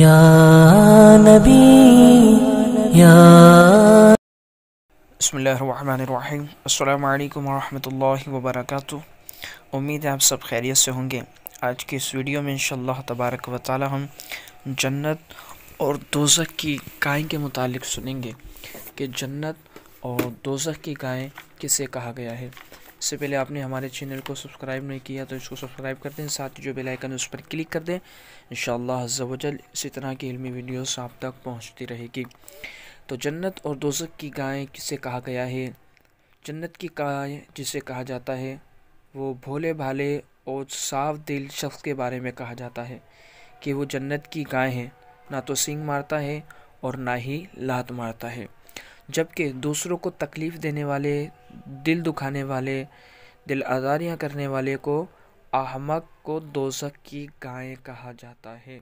یا بسم اللہ الرحمن الرحیم السلام علیکم ورحمۃ اللہ وبرکاتہ ہے آپ سب خیریت سے ہوں گے آج کے اس ویڈیو میں انشاءاللہ تبارک و تعالی ہم جنت اور دوزخ کی گائیں کے متعلق سنیں گے کہ جنت اور دوزخ کی گائیں کسے کہا گیا ہے اس سے پہلے آپ نے ہمارے چینل کو سبسکرائب نہیں کیا تو اس کو سبسکرائب کر دیں ساتھ جو بیل آئیکن اس پر کلک کر دیں انشاءاللہ عز و جل اسی طرح کی علمی ویڈیوز آپ تک پہنچتی رہے گی تو جنت اور دوزک کی گائیں کسے کہا گیا ہے جنت کی گائیں جسے کہا جاتا ہے وہ بھولے بھالے اور صاف دل شخص کے بارے میں کہا جاتا ہے کہ وہ جنت کی گائیں ہیں نہ تو سنگ مارتا ہے اور نہ ہی لات مارتا ہے جبکہ دوسروں کو تکلیف دینے والے دل دکھانے والے دل آزاریاں کرنے والے کو احمق کو دوزک کی گائیں کہا جاتا ہے